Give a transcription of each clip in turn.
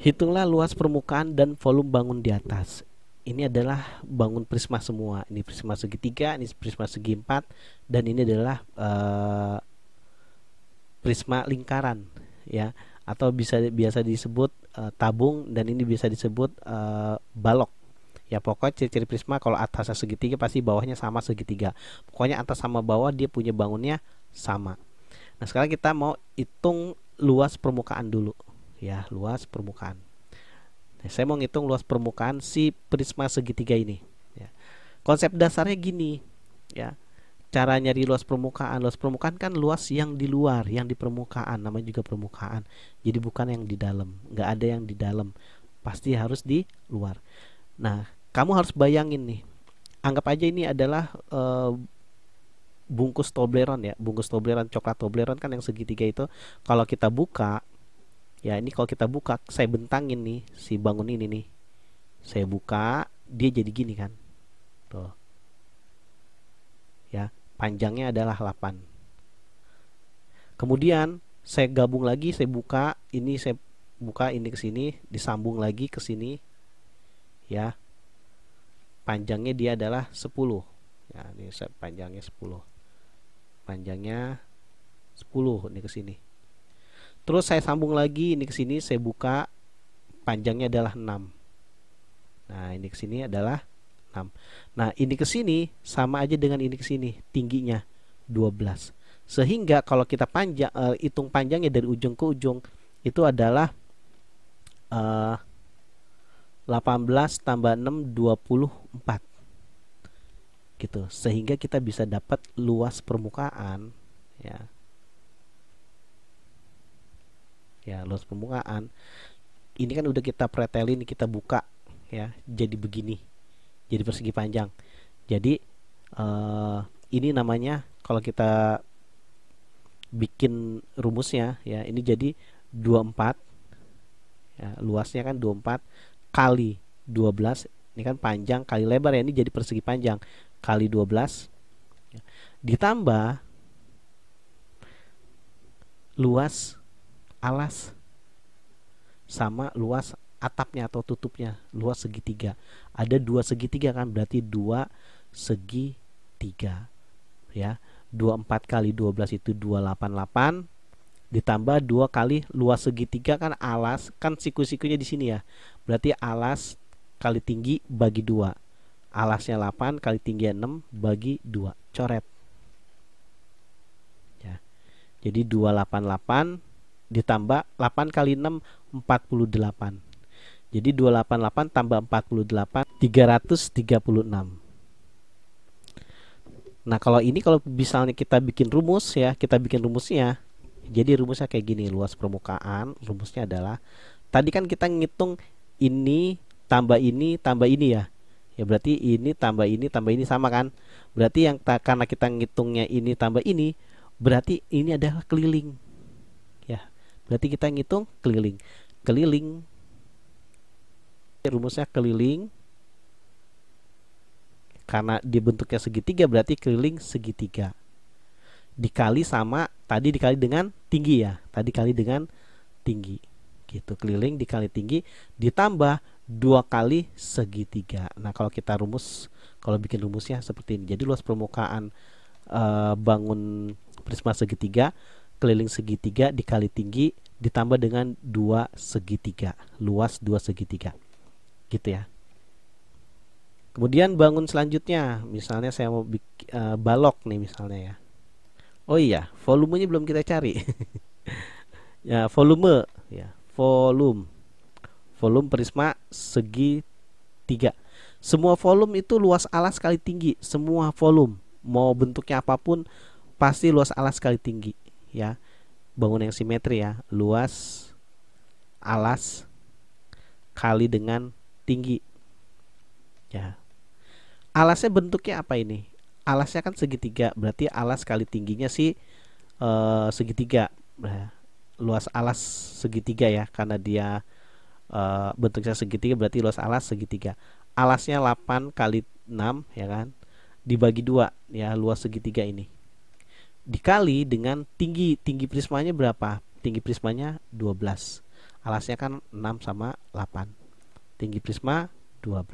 Hitunglah luas permukaan dan volume bangun di atas. Ini adalah bangun prisma semua. Ini prisma segitiga, ini prisma segi empat, dan ini adalah uh, prisma lingkaran, ya. Atau bisa biasa disebut uh, tabung dan ini bisa disebut uh, balok. Ya pokoknya ciri-ciri prisma kalau atasnya segitiga pasti bawahnya sama segitiga. Pokoknya atas sama bawah dia punya bangunnya sama. Nah sekarang kita mau hitung luas permukaan dulu ya luas permukaan nah, saya mau ngitung luas permukaan si prisma segitiga ini ya. konsep dasarnya gini ya cara nyari luas permukaan luas permukaan kan luas yang di luar yang di permukaan namanya juga permukaan jadi bukan yang di dalam nggak ada yang di dalam pasti harus di luar nah kamu harus bayangin nih anggap aja ini adalah uh, bungkus Toblerone ya bungkus Toblerone coklat Toblerone kan yang segitiga itu kalau kita buka ya ini kalau kita buka saya bentangin nih si bangun ini nih saya buka dia jadi gini kan tuh ya panjangnya adalah 8 kemudian saya gabung lagi saya buka ini saya buka ini ke sini disambung lagi ke sini ya panjangnya dia adalah 10 ya ini saya panjangnya 10 panjangnya 10 ini ke sini Terus saya sambung lagi ini ke sini saya buka panjangnya adalah 6. Nah, ini ke sini adalah 6. Nah, ini ke sini sama aja dengan ini ke sini tingginya 12. Sehingga kalau kita panjang uh, hitung panjangnya dari ujung ke ujung itu adalah uh, eh, 18 tambah 6 24 gitu sehingga kita bisa dapat luas permukaan ya ya loans pembukaan ini kan udah kita pretelin kita buka ya jadi begini jadi persegi panjang jadi uh, ini namanya kalau kita bikin rumusnya ya ini jadi 24 ya, luasnya kan 24 kali 12 ini kan panjang kali lebar ya ini jadi persegi panjang kali 12 ya, ditambah luas alas sama luas atapnya atau tutupnya luas segitiga ada dua segitiga kan berarti dua segitiga tiga ya 24 kali belas itu dua 288 ditambah dua kali luas segitiga kan alas kan siku-sikunya di sini ya berarti alas kali tinggi bagi dua alasnya 8 kali tinggi enam bagi dua coret ya jadi 288 ditambah 8 kali 6 48 jadi 288 tambah 48 336 Nah kalau ini kalau misalnya kita bikin rumus ya kita bikin rumusnya jadi rumusnya kayak gini luas permukaan rumusnya adalah tadi kan kita ngitung ini tambah ini tambah ini ya ya berarti ini tambah ini tambah ini sama kan berarti yang karena kita ngitungnya ini tambah ini berarti ini adalah keliling berarti kita ngitung keliling keliling rumusnya keliling karena dibentuknya segitiga berarti keliling segitiga dikali sama tadi dikali dengan tinggi ya tadi kali dengan tinggi gitu keliling dikali tinggi ditambah dua kali segitiga nah kalau kita rumus kalau bikin rumusnya seperti ini jadi luas permukaan e, bangun prisma segitiga keliling segitiga dikali tinggi ditambah dengan dua segitiga luas dua segitiga gitu ya kemudian bangun selanjutnya misalnya saya mau uh, balok nih misalnya ya oh iya volumenya belum kita cari ya volume ya volume volume prisma segi tiga semua volume itu luas alas kali tinggi semua volume mau bentuknya apapun pasti luas alas kali tinggi ya bangun yang simetri ya luas alas kali dengan tinggi ya alasnya bentuknya apa ini alasnya kan segitiga berarti alas kali tingginya si e, eh, segitiga nah, luas alas segitiga ya karena dia e, bentuknya segitiga berarti luas alas segitiga alasnya 8 kali 6 ya kan dibagi dua ya luas segitiga ini dikali dengan tinggi tinggi prismanya berapa tinggi prismanya 12 alasnya kan 6 sama 8 tinggi prisma 12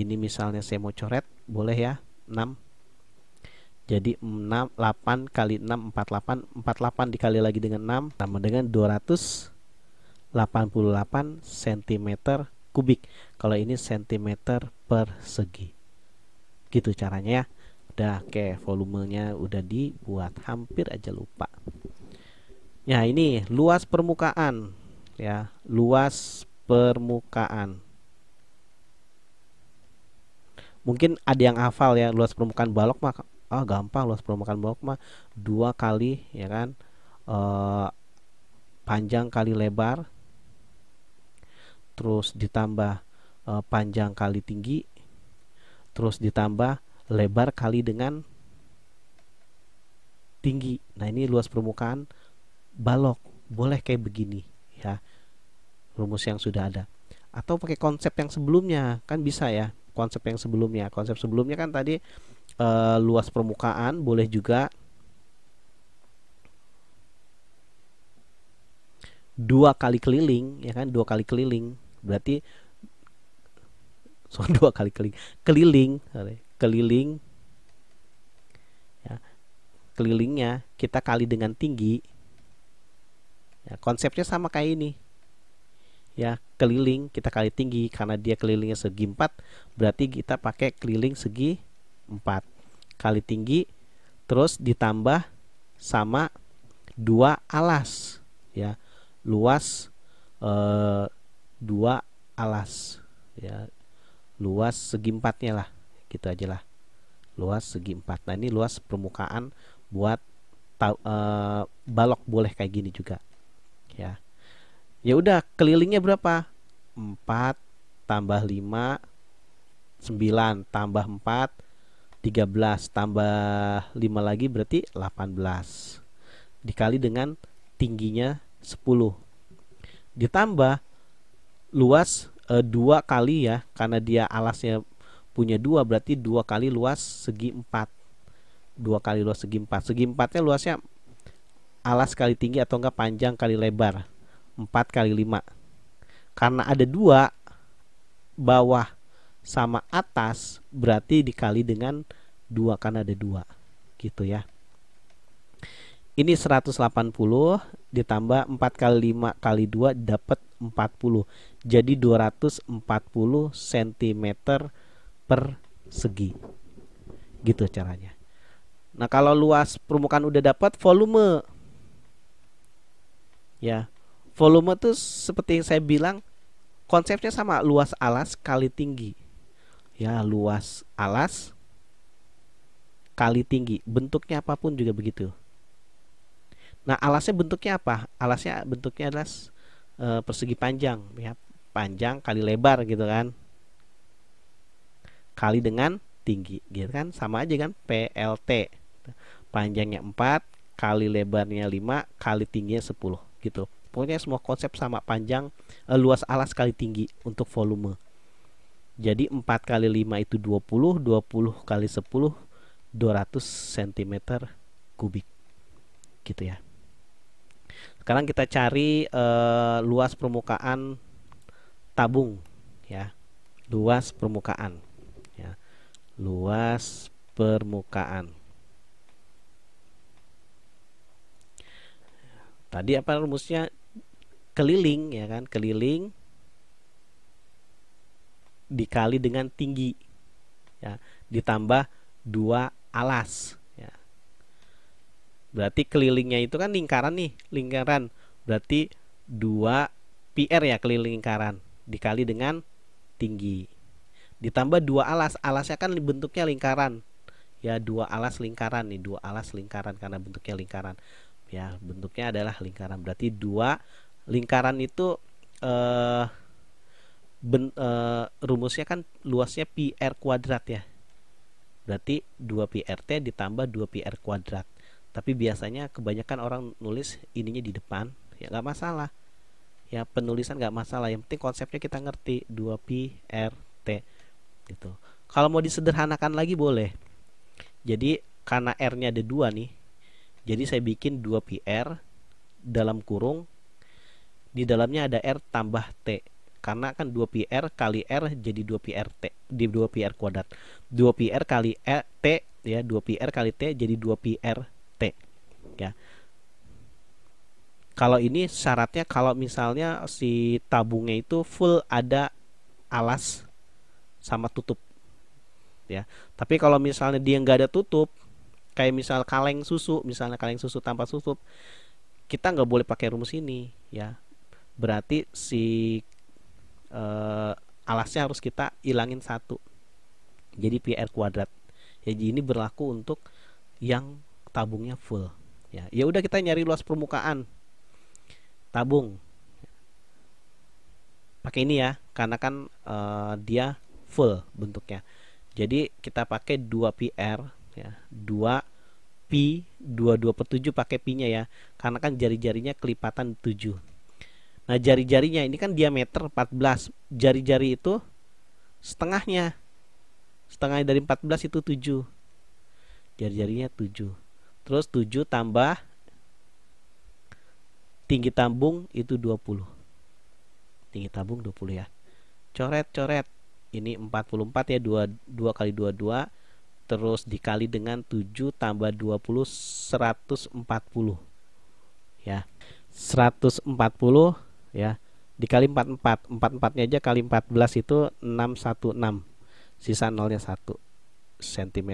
ini misalnya saya mau coret boleh ya 6 jadi 6 8 kali 6 48 48 dikali lagi dengan 6 sama dengan 288 cm kubik kalau ini cm persegi gitu caranya ya Udah oke, okay, volumenya udah dibuat. Hampir aja lupa. Ya, ini luas permukaan ya, luas permukaan. Mungkin ada yang hafal ya luas permukaan balok mah ah oh, gampang luas permukaan balok mah dua kali ya kan e, panjang kali lebar terus ditambah e, panjang kali tinggi terus ditambah lebar kali dengan tinggi. Nah, ini luas permukaan balok. Boleh kayak begini ya. Rumus yang sudah ada. Atau pakai konsep yang sebelumnya, kan bisa ya. Konsep yang sebelumnya. Konsep sebelumnya kan tadi e, luas permukaan boleh juga dua kali keliling ya kan dua kali keliling berarti so dua kali keliling keliling keliling ya, kelilingnya kita kali dengan tinggi ya, konsepnya sama kayak ini ya keliling kita kali tinggi karena dia kelilingnya segi 4 berarti kita pakai keliling segi 4 kali tinggi terus ditambah sama dua alas ya luas eh, dua alas ya luas segi empatnya lah gitu aja lah luas segi empat nah ini luas permukaan buat ta- uh, eh, balok boleh kayak gini juga ya ya udah kelilingnya berapa 4 tambah 5 9 tambah 4 13 tambah 5 lagi berarti 18 dikali dengan tingginya 10 ditambah luas e, eh, 2 kali ya karena dia alasnya punya dua berarti dua kali luas segi empat dua kali luas segi empat segi empatnya luasnya alas kali tinggi atau enggak panjang kali lebar empat kali lima karena ada dua bawah sama atas berarti dikali dengan dua karena ada dua gitu ya ini 180 ditambah 4 kali 5 kali 2 dapat 40 jadi 240 cm persegi gitu caranya nah kalau luas permukaan udah dapat volume ya volume itu seperti yang saya bilang konsepnya sama luas alas kali tinggi ya luas alas kali tinggi bentuknya apapun juga begitu nah alasnya bentuknya apa alasnya bentuknya adalah e, persegi panjang ya panjang kali lebar gitu kan kali dengan tinggi gitu kan sama aja kan PLT panjangnya 4 kali lebarnya 5 kali tingginya 10 gitu pokoknya semua konsep sama panjang eh, luas alas kali tinggi untuk volume jadi 4 kali 5 itu 20 20 kali 10 200 cm kubik gitu ya sekarang kita cari eh, luas permukaan tabung ya luas permukaan luas permukaan. Tadi apa rumusnya? Keliling ya kan, keliling dikali dengan tinggi. Ya, ditambah dua alas ya. Berarti kelilingnya itu kan lingkaran nih, lingkaran. Berarti 2 PR ya keliling lingkaran dikali dengan tinggi ditambah dua alas alasnya kan bentuknya lingkaran ya dua alas lingkaran nih dua alas lingkaran karena bentuknya lingkaran ya bentuknya adalah lingkaran berarti dua lingkaran itu eh, ben, eh, rumusnya kan luasnya pi r kuadrat ya berarti 2 pi rt ditambah 2 pi r kuadrat tapi biasanya kebanyakan orang nulis ininya di depan ya nggak masalah ya penulisan nggak masalah yang penting konsepnya kita ngerti 2 pi r t gitu kalau mau disederhanakan lagi boleh jadi karena R-nya ada dua nih jadi saya bikin 2 PR dalam kurung di dalamnya ada R tambah T karena kan 2 PR kali R jadi 2 PR T di 2 PR kuadrat 2 PR kali R, e, T ya 2 PR kali T jadi 2 PR T ya kalau ini syaratnya kalau misalnya si tabungnya itu full ada alas sama tutup ya tapi kalau misalnya dia nggak ada tutup kayak misal kaleng susu misalnya kaleng susu tanpa tutup kita nggak boleh pakai rumus ini ya berarti si e, alasnya harus kita ilangin satu jadi PR kuadrat ya, jadi ini berlaku untuk yang tabungnya full ya ya udah kita nyari luas permukaan tabung pakai ini ya karena kan e, dia full bentuknya. Jadi kita pakai 2 PR ya, 2 P 22 per 7 pakai p nya ya. Karena kan jari-jarinya kelipatan 7. Nah, jari-jarinya ini kan diameter 14. Jari-jari itu setengahnya. Setengah dari 14 itu 7. Jari-jarinya 7. Terus 7 tambah tinggi tambung itu 20 tinggi tabung 20 ya coret coret ini 44 ya 2 2 kali 22 terus dikali dengan 7 tambah 20 140 ya 140 ya dikali 44 44 nya aja kali 14 itu 616 sisa nolnya 1 cm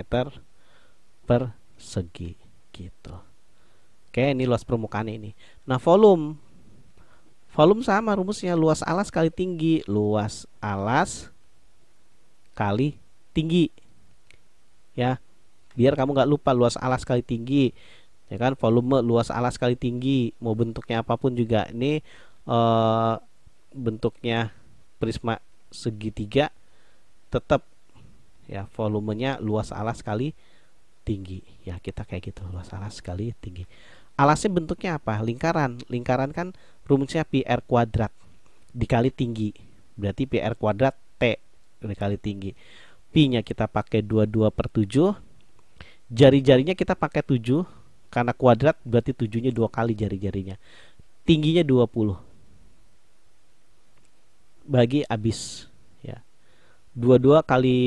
per segi gitu oke ini luas permukaan ini nah volume volume sama rumusnya luas alas kali tinggi luas alas kali tinggi ya biar kamu nggak lupa luas alas kali tinggi ya kan volume luas alas kali tinggi mau bentuknya apapun juga ini e, bentuknya prisma segitiga tetap ya volumenya luas alas kali tinggi ya kita kayak gitu luas alas kali tinggi alasnya bentuknya apa lingkaran lingkaran kan rumusnya pr kuadrat dikali tinggi berarti pr kuadrat t dikali tinggi pi-nya kita pakai 22 per 7 jari-jarinya kita pakai 7 karena kuadrat berarti 7 nya 2 kali jari-jarinya tingginya 20 bagi abis ya 22 kali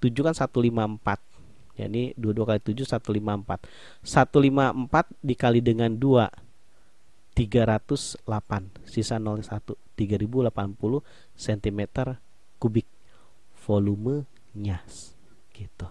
7 kan 154 ya, ini 22 kali 7 154 154 dikali dengan 2 308 sisa 01 3080 cm kubik volume nyas gitu